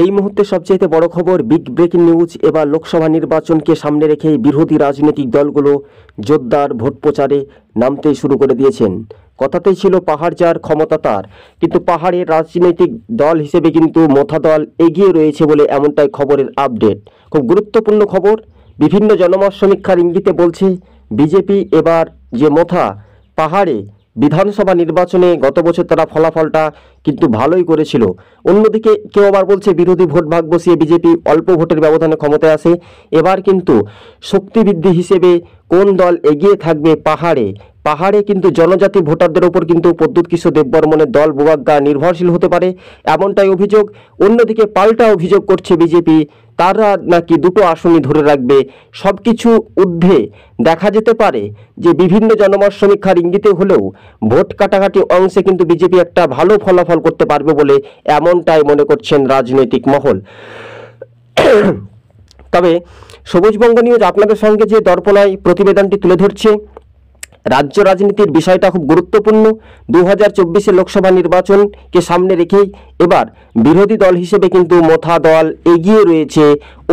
এই মুহূর্তে সবচেয়ে বড় খবর বিগ ব্রেকিং নিউজ এবার লোকসভা নির্বাচনকে সামনে রেখে বিরোধী রাজনৈতিক দলগুলো জোরদার ভোট প্রচারে নামতে শুরু করে দিয়েছেন কথাতেই ছিল পাহাড় যার ক্ষমতা তার কিন্তু পাহাড়ের রাজনৈতিক দল হিসেবে কিন্তু মথা দল এগিয়ে রয়েছে বলে এমনটাই খবরের আপডেট খুব গুরুত্বপূর্ণ খবর বিভিন্ন জনমত সমীক্ষার ইঙ্গিতে বলছে বিজেপি এবার যে মথা পাহাড়ে বিধানসভা নির্বাচনে গত বছর তারা ফলাফলটা কিন্তু ভালোই করেছিল অন্যদিকে কেউ আবার বলছে বিরোধী ভোট ভাগ বসিয়ে বিজেপি অল্প ভোটের ব্যবধানে ক্ষমতায় আসে এবার কিন্তু শক্তিবৃদ্ধি হিসেবে কোন দল এগিয়ে থাকবে পাহাড়ে পাহাড়ে কিন্তু জনজাতি ভোটারদের ওপর কিন্তু প্রদ্যুৎ কিশোর দেববর্মনের দল বোবাগ্গা নির্ভরশীল হতে পারে এমনটাই অভিযোগ অন্যদিকে পাল্টা অভিযোগ করছে বিজেপি তারা নাকি দুটো আসনই ধরে রাখবে সব কিছু ঊর্ধ্বে দেখা যেতে পারে যে বিভিন্ন জনমত সমীক্ষার ইঙ্গিতে হলেও ভোট কাটাকাটি অংশে কিন্তু বিজেপি একটা ভালো ফলাফল করতে পারবে বলে এমনটাই মনে করছেন রাজনৈতিক মহল তবে সবুজবঙ্গ নিউজ আপনাদের সঙ্গে যে দর্পণায় প্রতিবেদনটি তুলে ধরছে রাজ্য রাজনীতির বিষয়টা খুব গুরুত্বপূর্ণ দু হাজার লোকসভা নির্বাচনকে সামনে রেখেই এবার বিরোধী দল হিসেবে কিন্তু মথা দল এগিয়ে রয়েছে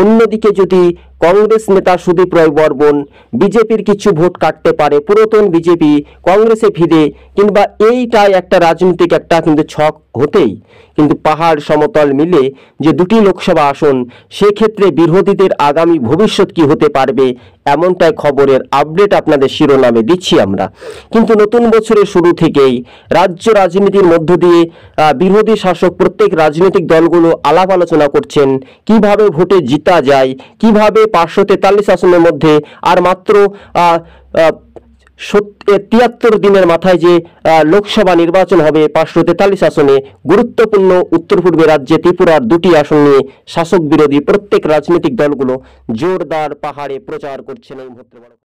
অন্যদিকে যদি কংগ্রেস নেতা সুদীপ রায় বর্মন বিজেপির কিছু ভোট কাটতে পারে পুরাতন বিজেপি কংগ্রেসে ফিরে কিংবা এইটাই একটা রাজনৈতিক একটা কিন্তু ছক হতেই কিন্তু পাহাড় সমতল মিলে যে দুটি লোকসভা আসন সেক্ষেত্রে বিরোধীদের আগামী ভবিষ্যৎ কি হতে পারবে এমনটাই খবরের আপডেট আপনাদের শিরোনামে দিচ্ছি আমরা কিন্তু নতুন বছরের শুরু থেকেই রাজ্য রাজনীতির মধ্য দিয়ে বিরোধী শাসক প্রত্যেক রাজনৈতিক দলগুলো আলাপ আলোচনা করছেন কিভাবে ভোটে জিতা যায় কিভাবে পাঁচশো তেতাল্লিশ আসনের মধ্যে আর মাত্র তিয়াত্তর দিনের মাথায় যে লোকসভা নির্বাচন হবে পাঁচশো তেতাল্লিশ আসনে গুরুত্বপূর্ণ উত্তর পূর্বে রাজ্যে ত্রিপুরার দুটি আসন নিয়ে শাসক বিরোধী প্রত্যেক রাজনৈতিক দলগুলো জোরদার পাহাড়ে প্রচার করছেন এই মুহূর্তে